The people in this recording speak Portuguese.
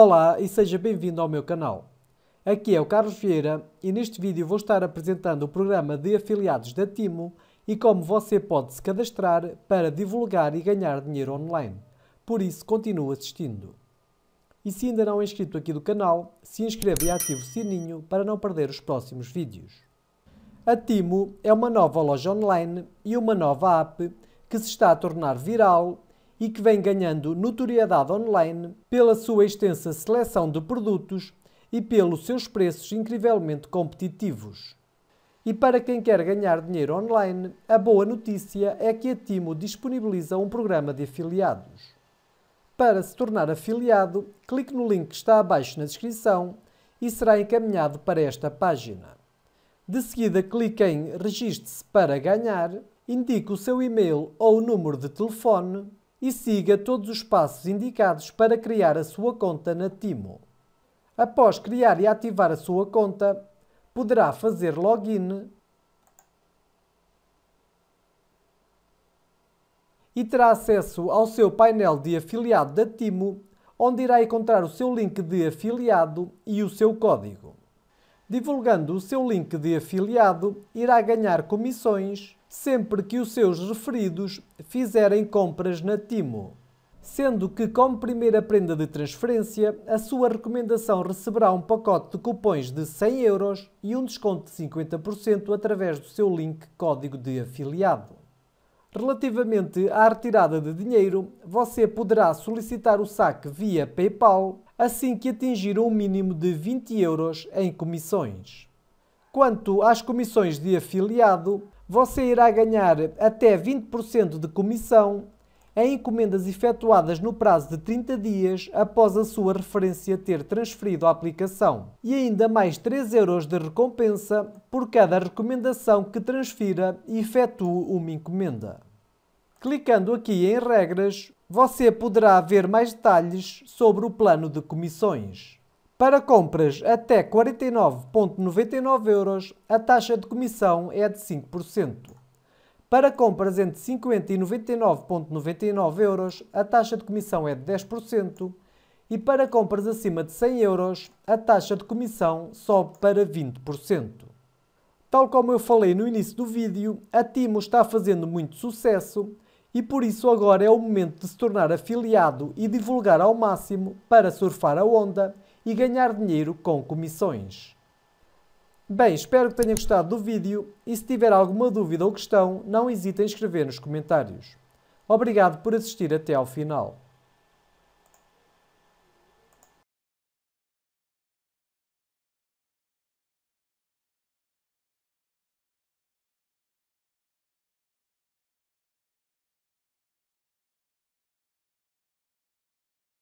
Olá e seja bem-vindo ao meu canal. Aqui é o Carlos Vieira e neste vídeo vou estar apresentando o programa de afiliados da Timo e como você pode se cadastrar para divulgar e ganhar dinheiro online. Por isso, continue assistindo. E se ainda não é inscrito aqui do canal, se inscreva e ative o sininho para não perder os próximos vídeos. A Timo é uma nova loja online e uma nova app que se está a tornar viral e que vem ganhando notoriedade online pela sua extensa seleção de produtos e pelos seus preços incrivelmente competitivos. E para quem quer ganhar dinheiro online, a boa notícia é que a Timo disponibiliza um programa de afiliados. Para se tornar afiliado, clique no link que está abaixo na descrição e será encaminhado para esta página. De seguida, clique em registe se para ganhar, indique o seu e-mail ou o número de telefone e siga todos os passos indicados para criar a sua conta na Timo. Após criar e ativar a sua conta, poderá fazer login e terá acesso ao seu painel de afiliado da Timo, onde irá encontrar o seu link de afiliado e o seu código divulgando o seu link de afiliado, irá ganhar comissões sempre que os seus referidos fizerem compras na Timo. Sendo que, como primeira prenda de transferência, a sua recomendação receberá um pacote de cupons de 100 euros e um desconto de 50% através do seu link código de afiliado. Relativamente à retirada de dinheiro, você poderá solicitar o saque via PayPal assim que atingir um mínimo de 20 euros em comissões. Quanto às comissões de afiliado, você irá ganhar até 20% de comissão em encomendas efetuadas no prazo de 30 dias após a sua referência ter transferido a aplicação, e ainda mais 3 euros de recompensa por cada recomendação que transfira e efetue uma encomenda. Clicando aqui em Regras, você poderá ver mais detalhes sobre o plano de comissões. Para compras até 49,99 euros, a taxa de comissão é de 5%. Para compras entre 50 e 99,99 euros, a taxa de comissão é de 10%. E para compras acima de 100 euros, a taxa de comissão sobe para 20%. Tal como eu falei no início do vídeo, a Timo está fazendo muito sucesso e por isso agora é o momento de se tornar afiliado e divulgar ao máximo para surfar a onda e ganhar dinheiro com comissões. Bem, espero que tenha gostado do vídeo e se tiver alguma dúvida ou questão, não hesite em escrever nos comentários. Obrigado por assistir até ao final.